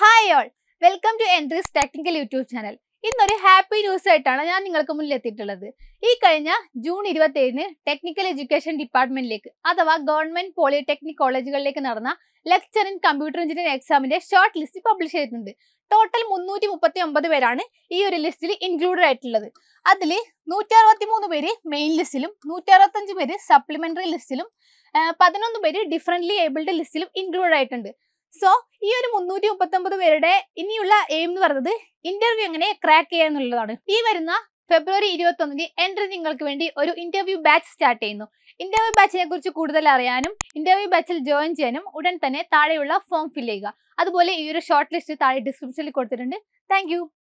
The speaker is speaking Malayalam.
hi all welcome to Entri's technical YouTube channel ഇന്നൊരു ഹാപ്പി ന്യൂസ് ആയിട്ടാണ് ഞാൻ നിങ്ങൾക്ക് മുന്നിൽ എത്തിയിട്ടുള്ളത് ഈ കഴിഞ്ഞ ജൂൺ ഇരുപത്തിയേഴിന് ടെക്നിക്കൽ എഡ്യൂക്കേഷൻ ഡിപ്പാർട്ട്മെന്റിലേക്ക് അഥവാ ഗവൺമെന്റ് പോളിടെക്നിക് കോളേജുകളിലേക്ക് നടന്ന ലെക്ചർ ഇൻ കമ്പ്യൂട്ടർ എഞ്ചിനീയറിംഗ് എക്സാമിന്റെ ഷോർട്ട് ലിസ്റ്റ് പബ്ലിഷ് ചെയ്തിട്ടുണ്ട് ടോട്ടൽ മുന്നൂറ്റി മുപ്പത്തി ഒമ്പത് പേരാണ് ഈ ഒരു ലിസ്റ്റിൽ ഇൻക്ലൂഡഡ് ആയിട്ടുള്ളത് അതിൽ നൂറ്റി അറുപത്തി മൂന്ന് പേര് മെയിൻ ലിസ്റ്റിലും നൂറ്റി അറുപത്തഞ്ച് പേര് സപ്ലിമെന്ററി ലിസ്റ്റിലും പതിനൊന്ന് പേര് ഡിഫറൻ്റ്ലി ഏബിൾഡ് ലിസ്റ്റിലും ഇൻക്ലൂഡ് ആയിട്ടുണ്ട് സോ ഈ ഒരു മുന്നൂറ്റി മുപ്പത്തൊമ്പത് പേരുടെ ഇനിയുള്ള എയിം എന്ന് പറഞ്ഞത് ഇന്റർവ്യൂ എങ്ങനെ ക്രാക്ക് ചെയ്യുക എന്നുള്ളതാണ് ഈ വരുന്ന ഫെബ്രുവരി ഇരുപത്തി ഒന്നിന് എൻട്രി നിങ്ങൾക്ക് വേണ്ടി ഒരു ഇന്റർവ്യൂ ബാച്ച് സ്റ്റാർട്ട് ചെയ്യുന്നു ഇന്റർവ്യൂ ബാച്ചിനെ കുറിച്ച് കൂടുതൽ അറിയാനും ഇന്റർവ്യൂ ബാച്ചിൽ ജോയിൻ ചെയ്യാനും ഉടൻ തന്നെ താഴെയുള്ള ഫോം ഫില്ല് ചെയ്യുക അതുപോലെ ഈ ഒരു ഷോർട്ട് ലിസ്റ്റ് താഴെ ഡിസ്ക്രിപ്ഷനിൽ കൊടുത്തിട്ടുണ്ട് താങ്ക്